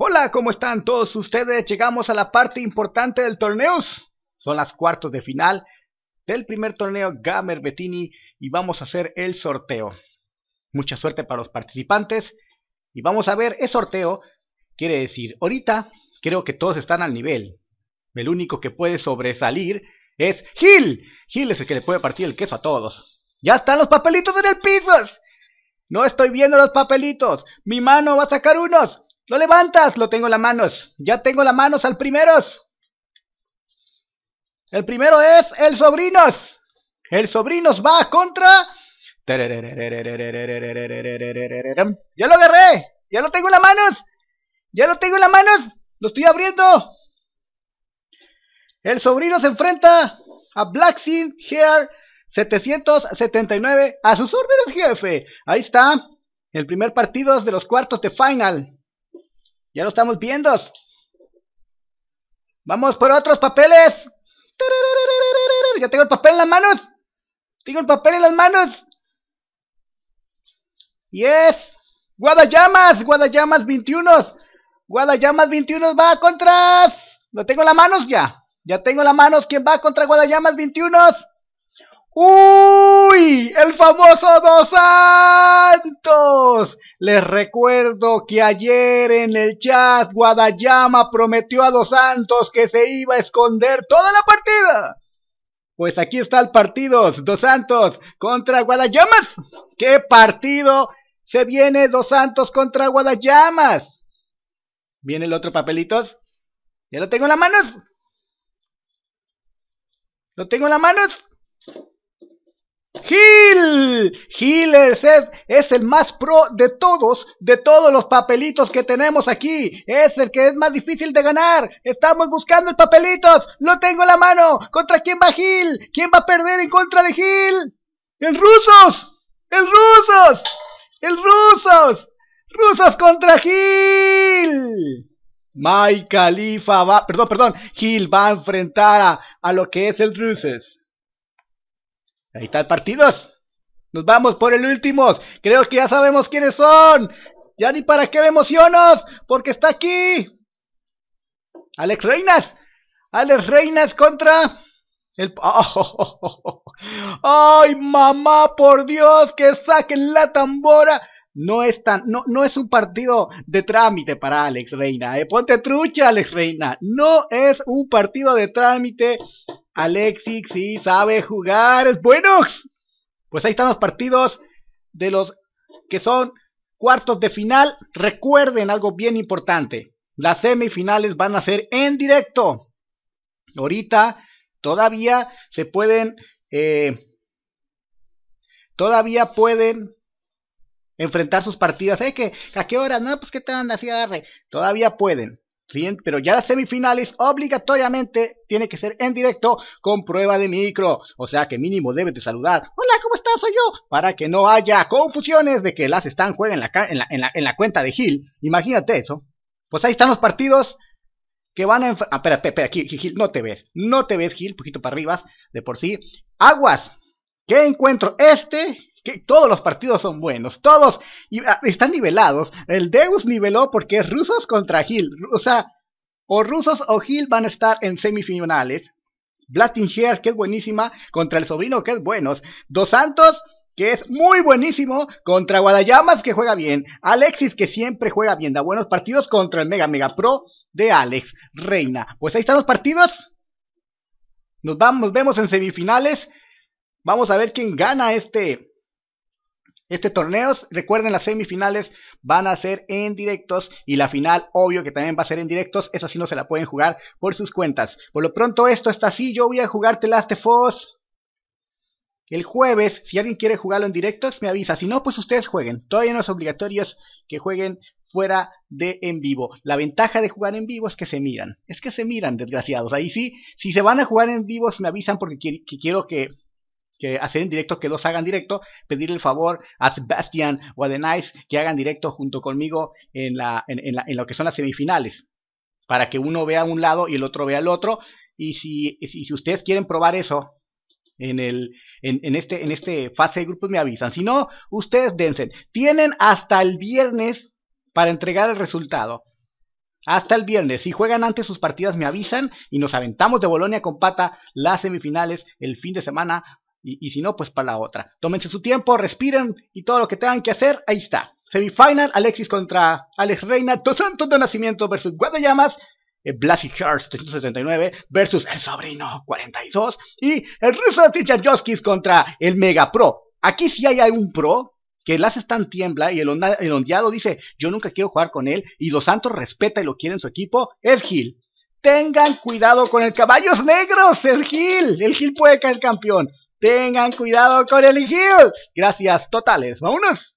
Hola, ¿cómo están todos ustedes? Llegamos a la parte importante del torneo. Son las cuartos de final del primer torneo Gamer Bettini y vamos a hacer el sorteo. Mucha suerte para los participantes y vamos a ver, el sorteo quiere decir, ahorita creo que todos están al nivel. El único que puede sobresalir es Gil. Gil es el que le puede partir el queso a todos. Ya están los papelitos en el piso. No estoy viendo los papelitos. Mi mano va a sacar unos. ¡Lo levantas! Lo tengo en las manos. Ya tengo las manos al primeros. El primero es el Sobrinos. El Sobrinos va contra... Ya lo agarré. Ya lo tengo en las manos. Ya lo tengo en las manos. Lo estoy abriendo. El Sobrinos se enfrenta a Black Seal Hair 779. A sus órdenes, jefe. Ahí está. El primer partido de los cuartos de final. Ya lo estamos viendo. Vamos por otros papeles. Ya tengo el papel en las manos. Tengo el papel en las manos. Yes. Guadallamas. Guadallamas 21. Guadallamas 21 va contra. No tengo las manos ya. Ya tengo las manos. ¿Quién va contra Guadallamas 21? ¡Uy! ¡El famoso Dos Santos! Les recuerdo que ayer en el chat Guadallama prometió a Dos Santos que se iba a esconder toda la partida. Pues aquí está el partido, Dos Santos contra Guadayamas. ¿Qué partido se viene Dos Santos contra Guadallamas? ¿Viene el otro papelitos? ¿Ya lo tengo en las manos? ¿Lo tengo en las manos? Gil, Gil es, el más pro de todos, de todos los papelitos que tenemos aquí. Es el que es más difícil de ganar. Estamos buscando el papelitos. Lo tengo en la mano. ¿Contra quién va Gil? ¿Quién va a perder en contra de Gil? ¡El rusos! ¡El rusos! ¡El rusos! ¡Rusos contra Gil! Mike Khalifa va, perdón, perdón, Gil va a enfrentar a, a lo que es el rusos. Ahí están partidos. Nos vamos por el último. Creo que ya sabemos quiénes son. Ya ni para qué emocionos, porque está aquí. Alex Reinas. Alex Reinas contra el... ¡Ay, mamá, por Dios, que saquen la tambora! No es, tan, no, no es un partido de trámite para Alex Reina. ¿eh? Ponte trucha, Alex Reina. No es un partido de trámite Alexis sí sabe jugar, es bueno. Pues ahí están los partidos de los que son cuartos de final. Recuerden algo bien importante. Las semifinales van a ser en directo. Ahorita todavía se pueden... Eh, todavía pueden enfrentar sus partidas. ¿Eh? ¿Que, ¿A qué hora? No, pues qué tan así agarre. Todavía pueden pero ya las semifinales obligatoriamente tiene que ser en directo con prueba de micro, o sea que mínimo debes de saludar, hola, ¿cómo estás? Soy yo, para que no haya confusiones de que las están juegan en la, cuenta de Gil, imagínate eso. Pues ahí están los partidos que van a... Ah, espera, espera, Gil, no te ves, no te ves Gil, poquito para arriba, de por sí. Aguas, ¿qué encuentro? Este todos los partidos son buenos, todos ah, están nivelados. El Deus niveló porque es rusos contra Gil, o sea, o rusos o Gil van a estar en semifinales. Blatinger, que es buenísima, contra el sobrino, que es buenos. Dos Santos, que es muy buenísimo, contra Guadallamas, que juega bien. Alexis, que siempre juega bien, da buenos partidos contra el Mega Mega Pro de Alex Reina. Pues ahí están los partidos. Nos vamos, nos vemos en semifinales. Vamos a ver quién gana este este torneo, recuerden, las semifinales van a ser en directos y la final, obvio que también va a ser en directos. Esa sí no se la pueden jugar por sus cuentas. Por lo pronto, esto está así. Yo voy a jugarte Last of el jueves. Si alguien quiere jugarlo en directos, me avisa. Si no, pues ustedes jueguen. Todavía no es obligatorio que jueguen fuera de en vivo. La ventaja de jugar en vivo es que se miran. Es que se miran, desgraciados. Ahí sí, si se van a jugar en vivo me avisan porque quiero que que en directo, que dos hagan directo pedirle el favor a Sebastián o a que hagan directo junto conmigo en, la, en, lo que son las semifinales, para que uno vea un lado y el otro vea el otro. Y si, si, ustedes quieren probar eso en el en, este en este fase de grupos me avisan. Si no, ustedes dense. Tienen hasta el viernes para entregar el resultado. Hasta el viernes. Si juegan antes sus partidas me avisan y nos aventamos de Bolonia con pata las semifinales el fin de semana y, si no, pues para la otra. Tómense su tiempo, respiren y todo lo que tengan que hacer, ahí está. Semifinal, Alexis contra Alex Reina, Dos Santos de Nacimiento versus Guadallamas, eh, Blasi Hearst 379 versus el sobrino 42 y el ruso de Joskis contra el Mega Pro. Aquí sí hay un pro que el tan tiembla y el, ondeado dice yo nunca quiero jugar con él y los Santos respeta y lo quiere en su equipo, es Gil. Tengan cuidado con el caballos negros, el Gil. El Gil puede caer campeón. Tengan cuidado con el Hill. Gracias totales. Vámonos.